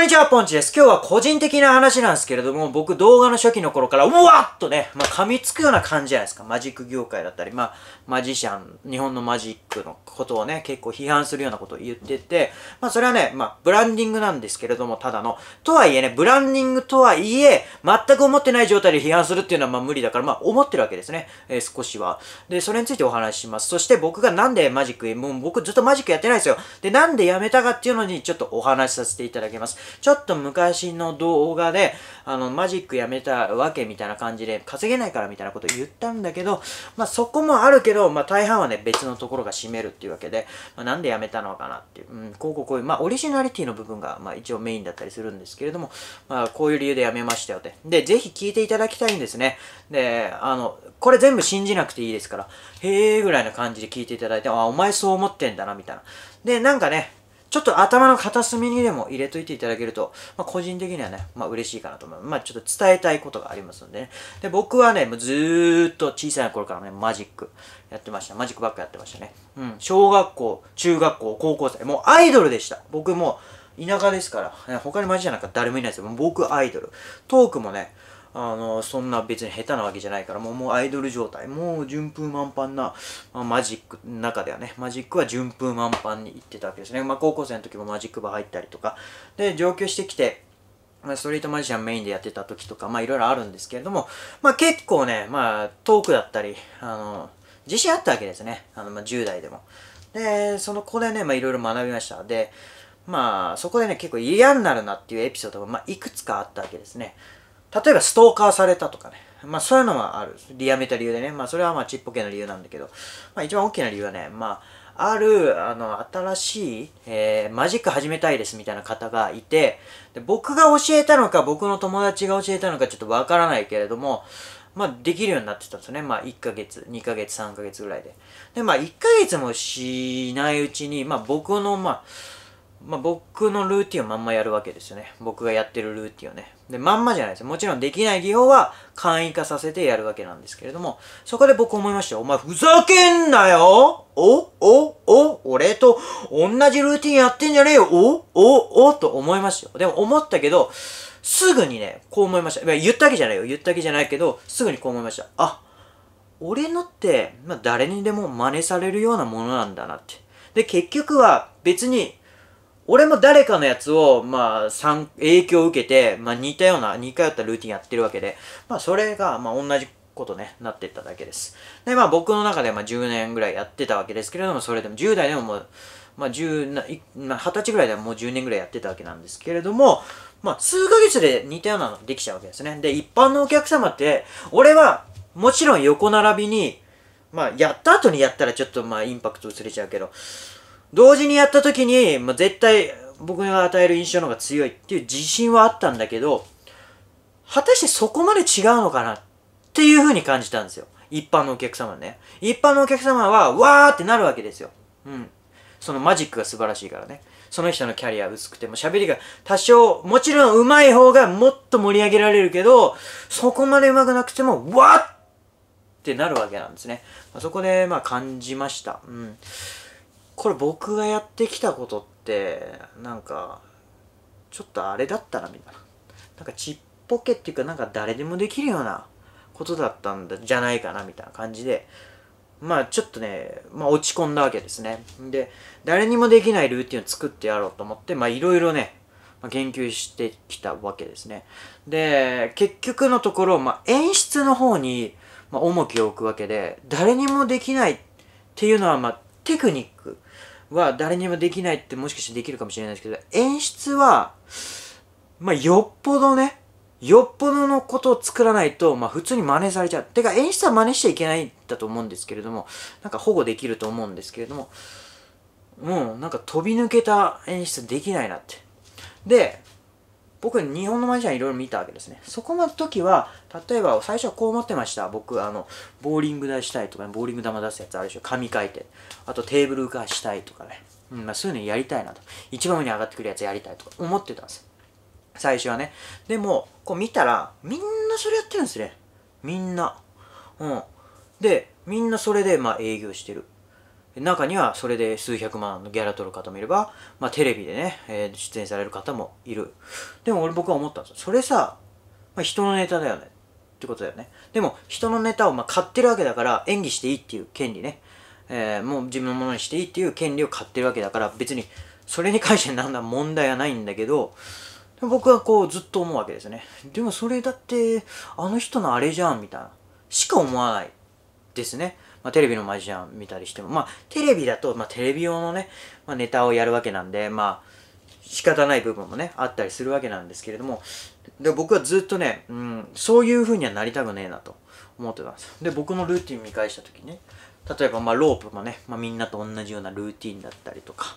んにちは、ポンチです。今日は個人的な話なんですけれども、僕動画の初期の頃から、うわっとね、まあ、噛みつくような感じじゃないですか。マジック業界だったり、まあ、マジシャン、日本のマジックのことをね、結構批判するようなことを言ってて、まあ、それはね、まあ、ブランディングなんですけれども、ただの、とはいえね、ブランディングとはいえ、全く思ってない状態で批判するっていうのは、まあ、無理だから、まあ、思ってるわけですね。えー、少しは。で、それについてお話しします。そして僕がなんでマジック、もう僕ずっとマジックやってないですよ。で、なんでやめたかっていうのに、ちょっとお話しさせていただきます。ちょっと昔の動画で、あの、マジックやめたわけみたいな感じで、稼げないからみたいなこと言ったんだけど、まあそこもあるけど、まあ大半はね、別のところが占めるっていうわけで、まあ、なんでやめたのかなっていう、うん、こうこうこういう、まあオリジナリティの部分が、まあ一応メインだったりするんですけれども、まあこういう理由でやめましたよって。で、ぜひ聞いていただきたいんですね。で、あの、これ全部信じなくていいですから、へーぐらいな感じで聞いていただいて、あ、お前そう思ってんだな、みたいな。で、なんかね、ちょっと頭の片隅にでも入れといていただけると、まあ、個人的にはね、まあ、嬉しいかなと思います。まあ、ちょっと伝えたいことがありますのでね。で、僕はね、もうずーっと小さな頃からね、マジックやってました。マジックばっかやってましたね。うん。小学校、中学校、高校生、もうアイドルでした。僕も、田舎ですから、他にマジじゃなくて誰もいないですよ。もう僕アイドル。トークもね、あのそんな別に下手なわけじゃないからもうもうアイドル状態もう順風満帆な、まあ、マジックの中ではねマジックは順風満帆に行ってたわけですね、まあ、高校生の時もマジックー入ったりとかで上京してきてストリートマジシャンメインでやってた時とか、まあいろいろあるんですけれども、まあ結構ね、まあトークだったり、あの、自信あったわけですね。あの、まあ10代でも。で、その子でね、まあいろいろ学びました。で、まあそこでね、結構嫌になるなっていうエピソードが、まあいくつかあったわけですね。例えばストーカーされたとかね。まあそういうのはある。リアメた理由でね。まあそれはまあちっぽけな理由なんだけど、まあ一番大きな理由はね、まあある、あの、新しい、えー、マジック始めたいですみたいな方がいて、で僕が教えたのか、僕の友達が教えたのかちょっとわからないけれども、まあできるようになってたんですよね。まあ1ヶ月、2ヶ月、3ヶ月ぐらいで。で、まあ1ヶ月もしないうちに、まあ僕の、まあ、まあ、僕のルーティンをまんまやるわけですよね。僕がやってるルーティンをね。で、まんまじゃないですよ。もちろんできない技法は簡易化させてやるわけなんですけれども、そこで僕思いましたよ。お前ふざけんなよおおお俺と同じルーティンやってんじゃねえよおおおと思いましたよ。でも思ったけど、すぐにね、こう思いました。言ったわけじゃないよ。言ったわけじゃないけど、すぐにこう思いました。あ、俺のって、まあ、誰にでも真似されるようなものなんだなって。で、結局は別に俺も誰かのやつを、まあ、影響を受けて、まあ、似たような、似通ったルーティンやってるわけで、まあ、それが、まあ、同じことね、なってっただけです。で、まあ、僕の中で、まあ、10年ぐらいやってたわけですけれども、それでも、10代でももう、まあ、10、まあ、20歳ぐらいではもう10年ぐらいやってたわけなんですけれども、まあ、数ヶ月で似たようなのできちゃうわけですね。で、一般のお客様って、俺は、もちろん横並びに、まあ、やった後にやったらちょっと、まあ、インパクト薄れちゃうけど、同時にやった時に、まあ、絶対僕が与える印象の方が強いっていう自信はあったんだけど、果たしてそこまで違うのかなっていう風に感じたんですよ。一般のお客様ね。一般のお客様は、わーってなるわけですよ。うん。そのマジックが素晴らしいからね。その人のキャリア薄くても喋りが多少、もちろん上手い方がもっと盛り上げられるけど、そこまで上手くなくても、わーってなるわけなんですね。まあ、そこで、まあ感じました。うん。これ僕がやってきたことってなんかちょっとあれだったなみたいななんかちっぽけっていうかなんか誰でもできるようなことだったんじゃないかなみたいな感じでまあちょっとね、まあ、落ち込んだわけですねで誰にもできないルーティンを作ってやろうと思ってまあいろいろね研究してきたわけですね。で、結局のところ、まあ、演出の方に、まあ、重きを置くわけで、誰にもできないっていうのは、まあ、テクニックは誰にもできないってもしかしてできるかもしれないですけど、演出は、まあ、よっぽどね、よっぽどのことを作らないと、まあ、普通に真似されちゃう。てか、演出は真似しちゃいけないんだと思うんですけれども、なんか保護できると思うんですけれども、もうなんか飛び抜けた演出できないなって。で、僕、日本のマジシャンいろいろ見たわけですね。そこまで時は、例えば最初はこう思ってました。僕、あの、ボーリング台したいとかね、ボーリング玉出すやつあるでしょ。紙書いて。あとテーブル浮かしたいとかね。うん、まあそういうのやりたいなと。一番上に上がってくるやつやりたいとか思ってたんです最初はね。でも、こう見たら、みんなそれやってるんですね。みんな。うん。で、みんなそれで、まあ営業してる。中にはそれで数百万のギャラ取る方もいれば、まあ、テレビでね、えー、出演される方もいるでも俺僕は思ったんですよそれさ、まあ、人のネタだよねってことだよねでも人のネタをまあ買ってるわけだから演技していいっていう権利ね、えー、もう自分のものにしていいっていう権利を買ってるわけだから別にそれに関して何ら問題はないんだけど僕はこうずっと思うわけですねでもそれだってあの人のあれじゃんみたいなしか思わないですねまあ、テレビのマジシャン見たりしても、まあ、テレビだと、まあ、テレビ用のね、まあ、ネタをやるわけなんで、まあ、仕方ない部分もね、あったりするわけなんですけれども、で僕はずっとね、うん、そういう風にはなりたくねえなと思ってたんです。で、僕のルーティン見返した時ね、例えば、まあ、ロープもね、まあ、みんなと同じようなルーティンだったりとか、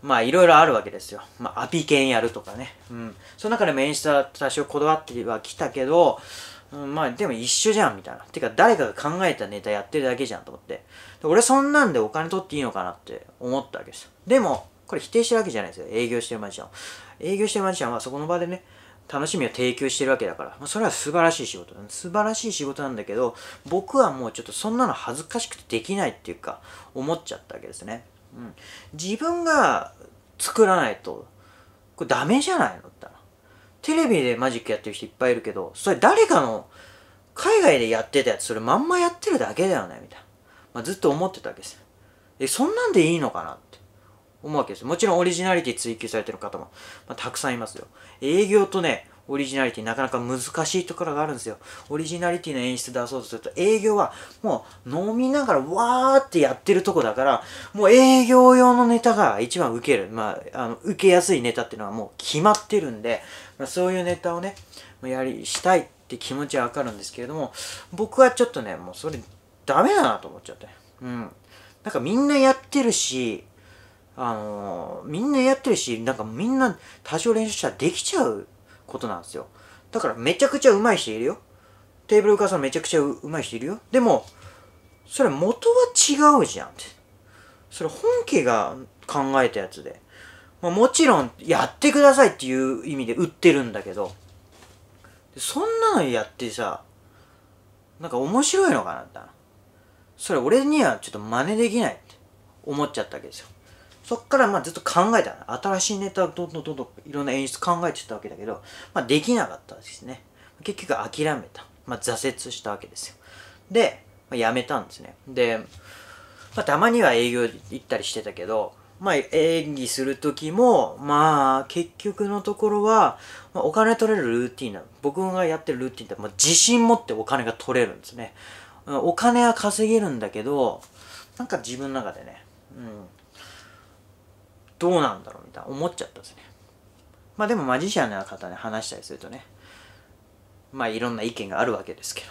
まあいろいろあるわけですよ。まあアピケンやるとかね。うん。その中でも演出は多少こだわってはきたけど、うん、まあでも一緒じゃんみたいな。てか誰かが考えたネタやってるだけじゃんと思って。俺そんなんでお金取っていいのかなって思ったわけですよ。でも、これ否定してるわけじゃないですよ。営業してるマジシャン。営業してるマジシャンはそこの場でね、楽しみを提供してるわけだから、まあ、それは素晴らしい仕事素晴らしい仕事なんだけど僕はもうちょっとそんなの恥ずかしくてできないっていうか思っちゃったわけですね、うん、自分が作らないとこれダメじゃないのってテレビでマジックやってる人いっぱいいるけど、それ誰かの、海外でやってたやつ、それまんまやってるだけだよね、みたいな。まあ、ずっと思ってたわけですよ。え、そんなんでいいのかなって思うわけですよ。もちろんオリジナリティ追求されてる方も、まあ、たくさんいますよ。営業とね、オリジナリティなかなか難しいところがあるんですよ。オリジナリティの演出出そうとすると、営業はもう飲みながらわーってやってるとこだから、もう営業用のネタが一番受ける。まあ、あの、受けやすいネタっていうのはもう決まってるんで、まあ、そういうネタをねやりしたいって気持ちはわかるんですけれども僕はちょっとねもうそれダメだなと思っちゃってうんなんかみんなやってるしあのー、みんなやってるしなんかみんな多少練習したらできちゃうことなんですよだからめちゃくちゃ上手い人いるよテーブルさかめちゃくちゃ上手い人いるよでもそれ元は違うじゃんってそれ本家が考えたやつでまあ、もちろんやってくださいっていう意味で売ってるんだけどそんなのやってさなんか面白いのかなってそれ俺にはちょっと真似できないって思っちゃったわけですよそっからまあずっと考えた新しいネタをどんどんどんどんいろんな演出考えてたわけだけど、まあ、できなかったですね結局諦めた、まあ、挫折したわけですよで、まあ、めたんですねで、まあ、たまには営業行ったりしてたけどまあ、演技する時も、まあ、結局のところは、まあ、お金取れるルーティンな僕がやってるルーティンって、まあ、自信持ってお金が取れるんですね。お金は稼げるんだけど、なんか自分の中でね、うん、どうなんだろうみたいな思っちゃったんですね。まあでもマジシャンの方に話したりするとね、まあいろんな意見があるわけですけど、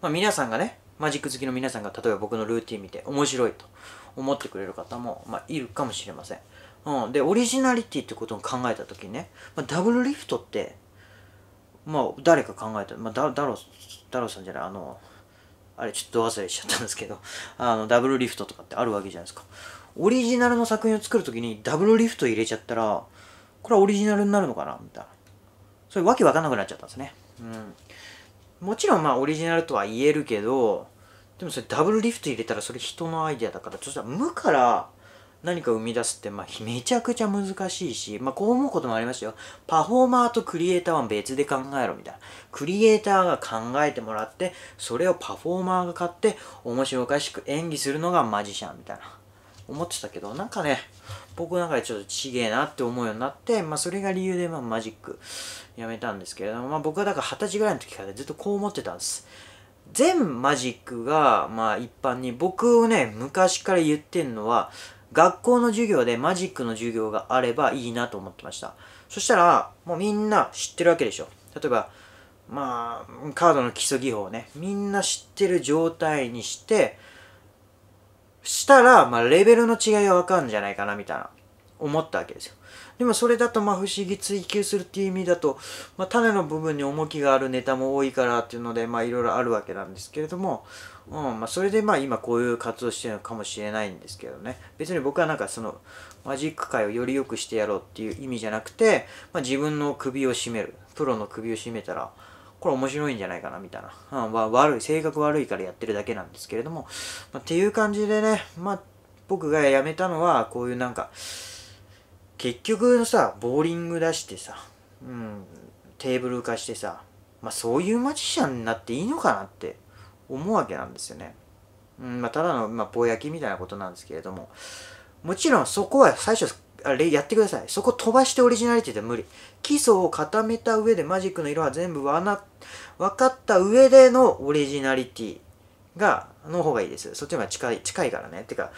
まあ皆さんがね、マジック好きの皆さんが例えば僕のルーティン見て面白いと思ってくれる方も、まあ、いるかもしれません。うん、でオリジナリティってことを考えた時にね、まあ、ダブルリフトって、まあ、誰か考えた、まあ、だロろだろさんじゃないあのあれちょっと忘れしちゃったんですけどあのダブルリフトとかってあるわけじゃないですかオリジナルの作品を作る時にダブルリフト入れちゃったらこれはオリジナルになるのかなみたいなそういうわけわかんなくなっちゃったんですね、うん、もちろんまあオリジナルとは言えるけどでもそれダブルリフト入れたらそれ人のアイデアだからそしたら無から何か生み出すって、まあ、めちゃくちゃ難しいし、まあ、こう思うこともありますよ。パフォーマーとクリエイターは別で考えろみたいな。クリエイターが考えてもらって、それをパフォーマーが買って、面白おかしく演技するのがマジシャンみたいな。思ってたけど、なんかね、僕の中でちょっとちげえなって思うようになって、まあそれが理由でまあマジックやめたんですけれども、まあ僕はだから二十歳ぐらいの時からずっとこう思ってたんです。全マジックが、まあ一般に、僕をね、昔から言ってんのは、学校の授業でマジックの授業があればいいなと思ってました。そしたら、もうみんな知ってるわけでしょ。例えば、まあ、カードの基礎技法ね、みんな知ってる状態にして、したら、まあ、レベルの違いがわかるんじゃないかな、みたいな。思ったわけですよ。でもそれだとまあ不思議追求するっていう意味だと、まあ、種の部分に重きがあるネタも多いからっていうのでまあいろいろあるわけなんですけれども、うんまあ、それでまあ今こういう活動してるのかもしれないんですけどね別に僕はなんかそのマジック界をより良くしてやろうっていう意味じゃなくて、まあ、自分の首を絞めるプロの首を絞めたらこれ面白いんじゃないかなみたいな、うんまあ、悪い性格悪いからやってるだけなんですけれども、まあ、っていう感じでね、まあ、僕が辞めたのはこういうなんか結局のさボーリング出してさ、うん、テーブル化してさ、まあ、そういうマジシャンになっていいのかなって思うわけなんですよね。うんまあ、ただの、まあ、ぼやきみたいなことなんですけれどももちろんそこは最初あれやってくださいそこ飛ばしてオリジナリティで無理基礎を固めた上でマジックの色は全部わな分かった上でのオリジナリティが、の方がいいです。そっちの方が近い、近いからね。てか、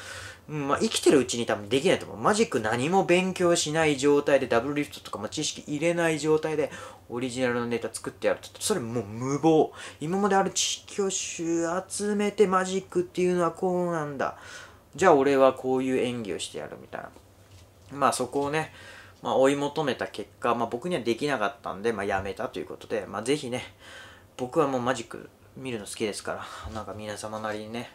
まあ、生きてるうちに多分できないと思う。マジック何も勉強しない状態で、ダブルリフトとかも知識入れない状態で、オリジナルのネタ作ってやると、それもう無謀。今まである知識を集めてマジックっていうのはこうなんだ。じゃあ俺はこういう演技をしてやるみたいな。まあそこをね、まあ、追い求めた結果、まあ、僕にはできなかったんで、まあ、やめたということで、まあ、ぜひね、僕はもうマジック見るの好きですからなんか皆様なりにね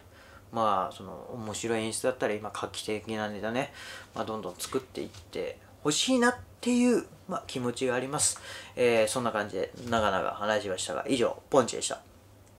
まあその面白い演出だったり、今画期的なネタね、まあ、どんどん作っていってほしいなっていう、まあ、気持ちがあります、えー、そんな感じで長々話しましたが以上ポンチでした